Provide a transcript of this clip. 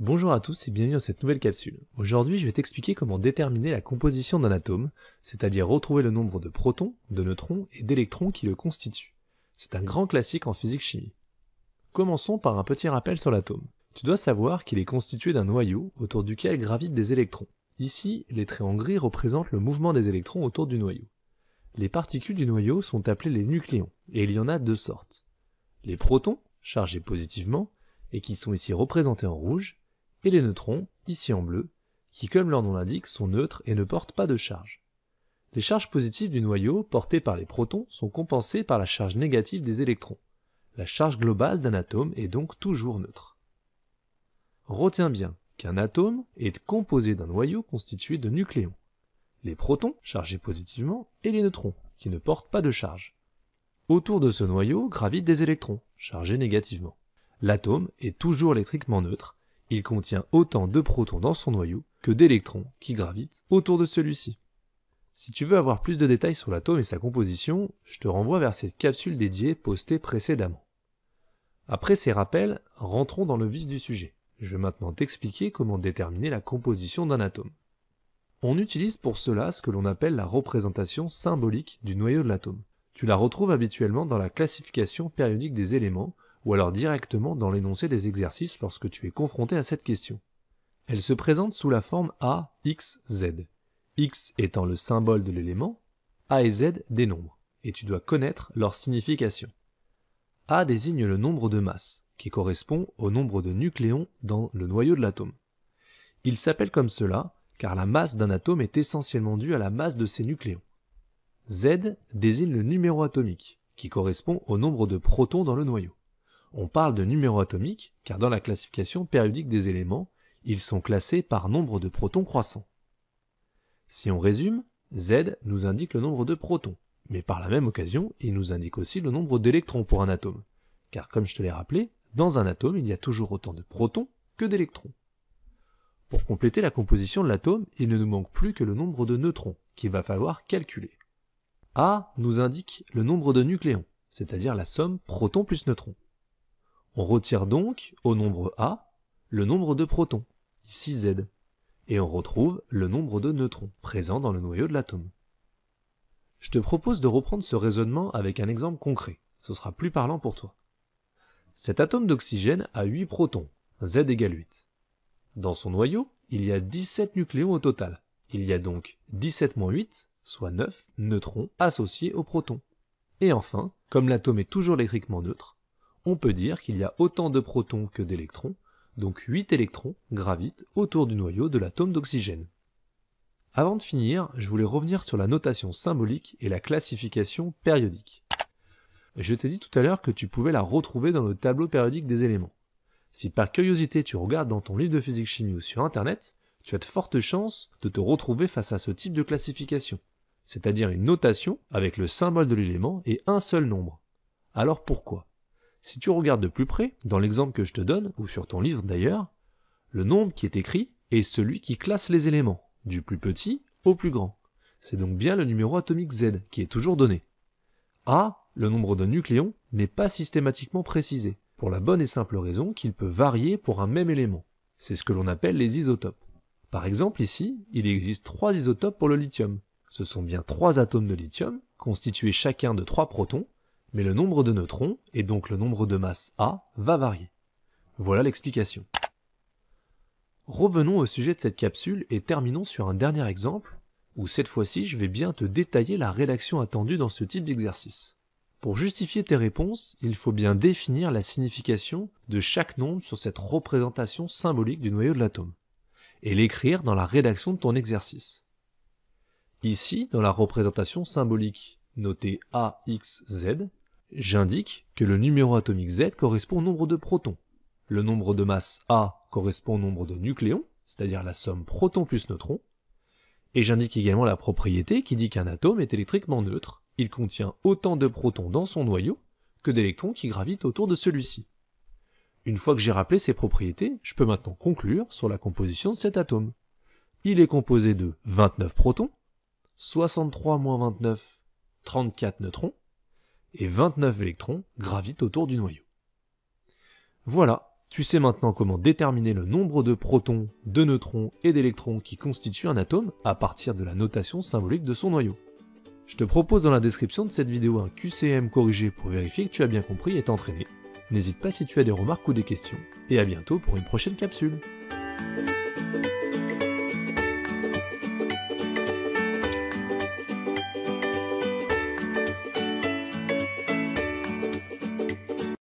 Bonjour à tous et bienvenue dans cette nouvelle capsule. Aujourd'hui, je vais t'expliquer comment déterminer la composition d'un atome, c'est-à-dire retrouver le nombre de protons, de neutrons et d'électrons qui le constituent. C'est un grand classique en physique-chimie. Commençons par un petit rappel sur l'atome. Tu dois savoir qu'il est constitué d'un noyau autour duquel gravitent des électrons. Ici, les traits en gris représentent le mouvement des électrons autour du noyau. Les particules du noyau sont appelées les nucléons, et il y en a deux sortes. Les protons, chargés positivement, et qui sont ici représentés en rouge, et les neutrons, ici en bleu, qui comme leur nom l'indique sont neutres et ne portent pas de charge. Les charges positives du noyau portées par les protons sont compensées par la charge négative des électrons. La charge globale d'un atome est donc toujours neutre. Retiens bien qu'un atome est composé d'un noyau constitué de nucléons. Les protons, chargés positivement, et les neutrons, qui ne portent pas de charge. Autour de ce noyau gravitent des électrons, chargés négativement. L'atome est toujours électriquement neutre, il contient autant de protons dans son noyau que d'électrons qui gravitent autour de celui-ci. Si tu veux avoir plus de détails sur l'atome et sa composition, je te renvoie vers cette capsule dédiée postée précédemment. Après ces rappels, rentrons dans le vif du sujet. Je vais maintenant t'expliquer comment déterminer la composition d'un atome. On utilise pour cela ce que l'on appelle la représentation symbolique du noyau de l'atome. Tu la retrouves habituellement dans la classification périodique des éléments ou alors directement dans l'énoncé des exercices lorsque tu es confronté à cette question. Elle se présente sous la forme A, X, Z. X étant le symbole de l'élément, A et Z des nombres, et tu dois connaître leur signification. A désigne le nombre de masses, qui correspond au nombre de nucléons dans le noyau de l'atome. Il s'appelle comme cela car la masse d'un atome est essentiellement due à la masse de ses nucléons. Z désigne le numéro atomique, qui correspond au nombre de protons dans le noyau. On parle de numéro atomique car dans la classification périodique des éléments, ils sont classés par nombre de protons croissants. Si on résume, Z nous indique le nombre de protons, mais par la même occasion, il nous indique aussi le nombre d'électrons pour un atome. Car comme je te l'ai rappelé, dans un atome, il y a toujours autant de protons que d'électrons. Pour compléter la composition de l'atome, il ne nous manque plus que le nombre de neutrons, qu'il va falloir calculer. A nous indique le nombre de nucléons, c'est-à-dire la somme protons plus neutrons. On retire donc au nombre A le nombre de protons, ici Z, et on retrouve le nombre de neutrons présents dans le noyau de l'atome. Je te propose de reprendre ce raisonnement avec un exemple concret, ce sera plus parlant pour toi. Cet atome d'oxygène a 8 protons, Z égale 8. Dans son noyau, il y a 17 nucléons au total. Il y a donc 17 8, soit 9 neutrons associés aux protons. Et enfin, comme l'atome est toujours électriquement neutre, on peut dire qu'il y a autant de protons que d'électrons, donc 8 électrons gravitent autour du noyau de l'atome d'oxygène. Avant de finir, je voulais revenir sur la notation symbolique et la classification périodique. Je t'ai dit tout à l'heure que tu pouvais la retrouver dans le tableau périodique des éléments. Si par curiosité tu regardes dans ton livre de physique chimie ou sur internet, tu as de fortes chances de te retrouver face à ce type de classification, c'est-à-dire une notation avec le symbole de l'élément et un seul nombre. Alors pourquoi si tu regardes de plus près, dans l'exemple que je te donne, ou sur ton livre d'ailleurs, le nombre qui est écrit est celui qui classe les éléments, du plus petit au plus grand. C'est donc bien le numéro atomique Z qui est toujours donné. A, le nombre de nucléons, n'est pas systématiquement précisé, pour la bonne et simple raison qu'il peut varier pour un même élément. C'est ce que l'on appelle les isotopes. Par exemple ici, il existe trois isotopes pour le lithium. Ce sont bien trois atomes de lithium, constitués chacun de trois protons, mais le nombre de neutrons, et donc le nombre de masses A, va varier. Voilà l'explication. Revenons au sujet de cette capsule et terminons sur un dernier exemple, où cette fois-ci je vais bien te détailler la rédaction attendue dans ce type d'exercice. Pour justifier tes réponses, il faut bien définir la signification de chaque nombre sur cette représentation symbolique du noyau de l'atome, et l'écrire dans la rédaction de ton exercice. Ici, dans la représentation symbolique notée AXZ, J'indique que le numéro atomique Z correspond au nombre de protons, le nombre de masse A correspond au nombre de nucléons, c'est-à-dire la somme proton plus neutrons. et j'indique également la propriété qui dit qu'un atome est électriquement neutre, il contient autant de protons dans son noyau que d'électrons qui gravitent autour de celui-ci. Une fois que j'ai rappelé ces propriétés, je peux maintenant conclure sur la composition de cet atome. Il est composé de 29 protons, 63 29, 34 neutrons, et 29 électrons gravitent autour du noyau. Voilà, tu sais maintenant comment déterminer le nombre de protons, de neutrons et d'électrons qui constituent un atome à partir de la notation symbolique de son noyau. Je te propose dans la description de cette vidéo un QCM corrigé pour vérifier que tu as bien compris et t'entraîner. N'hésite pas si tu as des remarques ou des questions, et à bientôt pour une prochaine capsule.